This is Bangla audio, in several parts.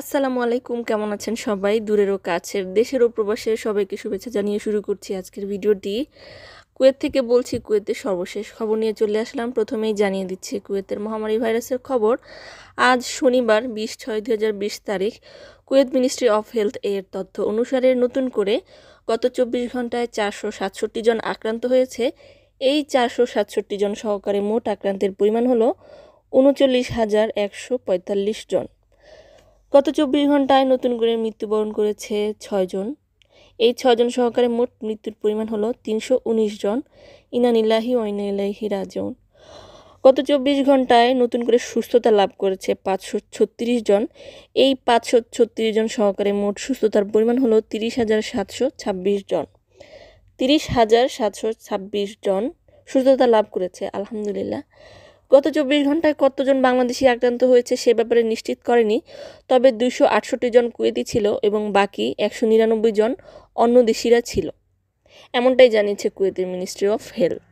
আসসালামু আলাইকুম কেমন আছেন সবাই দূরেরও কাছের দেশেরও প্রবাসের সবাইকে শুভেচ্ছা জানিয়ে শুরু করছি আজকের ভিডিওটি কুয়েত থেকে বলছি কুয়েতের সর্বশেষ খবর নিয়ে চলে আসলাম প্রথমেই জানিয়ে দিচ্ছি কুয়েতের মহামারী ভাইরাসের খবর আজ শনিবার বিশ ছয় দু তারিখ কুয়েত মিনিস্ট্রি অফ হেলথ এর তথ্য অনুসারে নতুন করে গত চব্বিশ ঘন্টায় চারশো সাতষট্টি জন আক্রান্ত হয়েছে এই চারশো সাতষট্টি জন সহকারে মোট আক্রান্তের পরিমাণ হলো উনচল্লিশ হাজার একশো পঁয়তাল্লিশ জন গত চব্বিশ ঘন্টায় নতুন করে মৃত্যুবরণ করেছে ছয়জন এই ছজন সহকারে মোট মৃত্যুর পরিমাণ হলো তিনশো উনিশ জন ইনানিল্লাহি ওয়াইনাইলাহি রাজন গত চব্বিশ ঘন্টায় নতুন করে সুস্থতা লাভ করেছে পাঁচশো ছত্রিশ জন এই পাঁচশো ছত্রিশ জন সহকারে মোট সুস্থতার পরিমাণ হলো তিরিশ হাজার সাতশো ছাব্বিশ জন তিরিশ হাজার সাতশো ছাব্বিশ জন সুস্থতা লাভ করেছে আলহামদুলিল্লাহ গত চব্বিশ ঘন্টায় কতজন বাংলাদেশি আক্রান্ত হয়েছে সে ব্যাপারে নিশ্চিত করেনি তবে দুইশো আটষট্টি জন কুয়েতি ছিল এবং বাকি একশো নিরানব্বই জন অন্য দেশিরা ছিল এমনটাই জানিয়েছে কুয়েতের মিনিস্ট্রি অফ হেলথ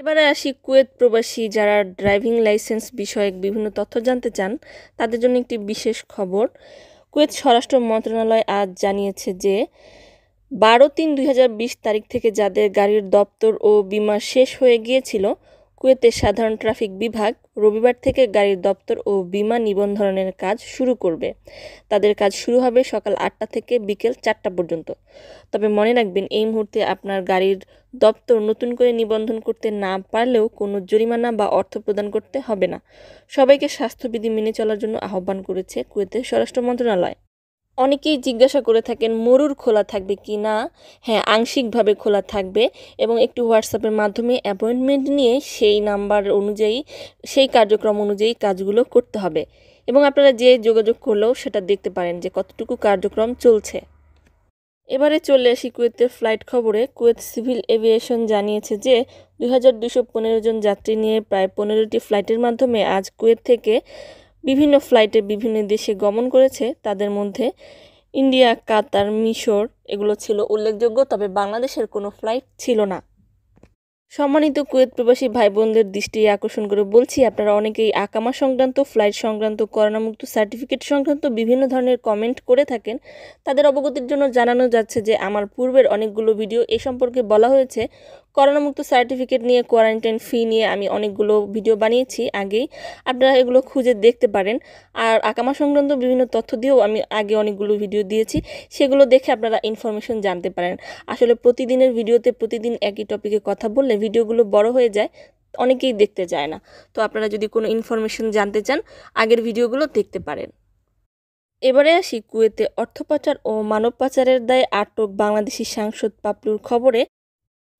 এবারে আসি কুয়েত প্রবাসী যারা ড্রাইভিং লাইসেন্স বিষয়ক বিভিন্ন তথ্য জানতে চান তাদের জন্য একটি বিশেষ খবর কুয়েত স্বরাষ্ট্র মন্ত্রণালয় আজ জানিয়েছে যে বারো তিন দুই তারিখ থেকে যাদের গাড়ির দপ্তর ও বিমা শেষ হয়ে গিয়েছিল কুয়েতের সাধারণ ট্রাফিক বিভাগ রবিবার থেকে গাড়ির দপ্তর ও বিমা নিবন্ধনের কাজ শুরু করবে তাদের কাজ শুরু হবে সকাল আটটা থেকে বিকেল চারটা পর্যন্ত তবে মনে রাখবেন এই মুহূর্তে আপনার গাড়ির দপ্তর নতুন করে নিবন্ধন করতে না পারলেও কোনো জরিমানা বা অর্থ প্রদান করতে হবে না সবাইকে স্বাস্থ্যবিধি মেনে চলার জন্য আহ্বান করেছে কুয়েতের স্বরাষ্ট্র মন্ত্রণালয় অনেকেই জিজ্ঞাসা করে থাকেন মরুর খোলা থাকবে কি না হ্যাঁ আংশিকভাবে খোলা থাকবে এবং একটু হোয়াটসঅ্যাপের মাধ্যমে অ্যাপয়েন্টমেন্ট নিয়ে সেই নাম্বার অনুযায়ী সেই কার্যক্রম অনুযায়ী কাজগুলো করতে হবে এবং আপনারা যে যোগাযোগ করলেও সেটা দেখতে পারেন যে কতটুকু কার্যক্রম চলছে এবারে চলে আসি কুয়েতের ফ্লাইট খবরে কুয়েত সিভিল এভিয়েশন জানিয়েছে যে দুই জন যাত্রী নিয়ে প্রায় পনেরোটি ফ্লাইটের মাধ্যমে আজ কুয়েত থেকে বিভিন্ন ফ্লাইটে বিভিন্ন দেশে গমন করেছে তাদের মধ্যে ইন্ডিয়া কাতার মিশর এগুলো ছিল উল্লেখযোগ্য তবে বাংলাদেশের কোনো ফ্লাইট ছিল না সম্মানিত কুয়েত প্রবাসী ভাই বোনদের দৃষ্টি আকর্ষণ করে বলছি আপনারা অনেকেই আকামা সংক্রান্ত ফ্লাইট সংক্রান্ত করোনামুক্ত সার্টিফিকেট সংক্রান্ত বিভিন্ন ধরনের কমেন্ট করে থাকেন তাদের অবগতির জন্য জানানো যাচ্ছে যে আমার পূর্বের অনেকগুলো ভিডিও এ সম্পর্কে বলা হয়েছে করোনামুক্ত সার্টিফিকেট নিয়ে কোয়ারেন্টাইন ফি নিয়ে আমি অনেকগুলো ভিডিও বানিয়েছি আগেই আপনারা এগুলো খুঁজে দেখতে পারেন আর আকামা সংক্রান্ত বিভিন্ন তথ্য দিয়েও আমি আগে অনেকগুলো ভিডিও দিয়েছি সেগুলো দেখে আপনারা ইনফরমেশন জানতে পারেন আসলে প্রতিদিনের ভিডিওতে প্রতিদিন একই টপিকে কথা বললে ভিডিওগুলো বড় হয়ে যায় অনেকেই দেখতে যায় না তো আপনারা যদি কোনো ইনফরমেশন জানতে চান আগের ভিডিওগুলো দেখতে পারেন এবারে আসি কুয়েতে অর্থ পাচার ও মানব পাচারের দায়ে আটক বাংলাদেশি সাংসদ পাপলুর খবরে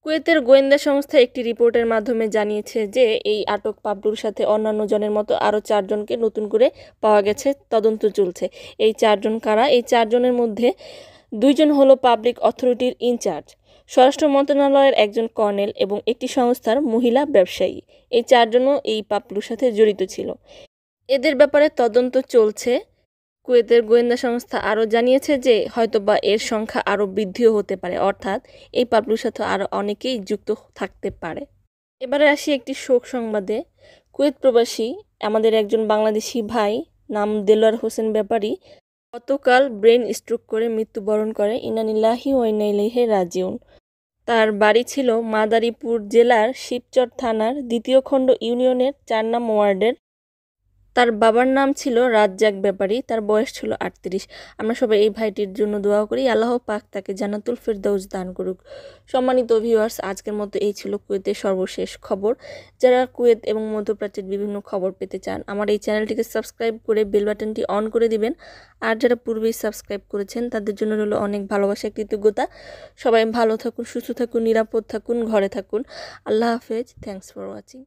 কুয়েতের গোয়েন্দা সংস্থা একটি রিপোর্টের মাধ্যমে জানিয়েছে যে এই আটক পাবলুর সাথে অন্যান্য জনের মতো আরও চারজনকে নতুন করে পাওয়া গেছে তদন্ত চলছে এই চারজন কারা এই চারজনের মধ্যে দুইজন হল পাবলিক অথরিটির ইনচার্জ স্বরাষ্ট্র মন্ত্রণালয়ের একজন কর্নেল এবং একটি সংস্থার মহিলা ব্যবসায়ী এই চারজনও এই পাবলুর সাথে জড়িত ছিল এদের ব্যাপারে তদন্ত চলছে কুয়েতের গোয়েন্দা সংস্থা আরও জানিয়েছে যে হয়তোবা এর সংখ্যা আরও বৃদ্ধিও হতে পারে অর্থাৎ এই পাবলুর সাথে আরও অনেকেই যুক্ত থাকতে পারে এবারে আসি একটি শোক সংবাদে কুয়েত প্রবাসী আমাদের একজন বাংলাদেশি ভাই নাম দেলোয়ার হোসেন ব্যাপারী গতকাল ব্রেন স্ট্রোক করে মৃত্যুবরণ করে ইনানিল্লাহি ওয়াইনাইলাহে রাজিউন তার বাড়ি ছিল মাদারীপুর জেলার শিবচর থানার দ্বিতীয় খণ্ড ইউনিয়নের চার নাম ওয়ার্ডের তার বাবার নাম ছিল রাজ্জাক ব্যাপারী তার বয়স ছিল আটত্রিশ আমরা সবাই এই ভাইটির জন্য দোয়া করি আল্লাহ পাক তাকে জানাতুল ফেরদৌজ দান করুক সম্মানিত ভিউয়ার্স আজকের মতো এই ছিল কুয়েতের সর্বশেষ খবর যারা কুয়েত এবং মধ্যপ্রাচ্যের বিভিন্ন খবর পেতে চান আমার এই চ্যানেলটিকে সাবস্ক্রাইব করে বেল বাটনটি অন করে দিবেন আর যারা পূর্বেই সাবস্ক্রাইব করেছেন তাদের জন্য রইল অনেক ভালোবাসা কৃতজ্ঞতা সবাই ভালো থাকুন সুস্থ থাকুন নিরাপদ থাকুন ঘরে থাকুন আল্লাহ হাফেজ থ্যাংকস ফর ওয়াচিং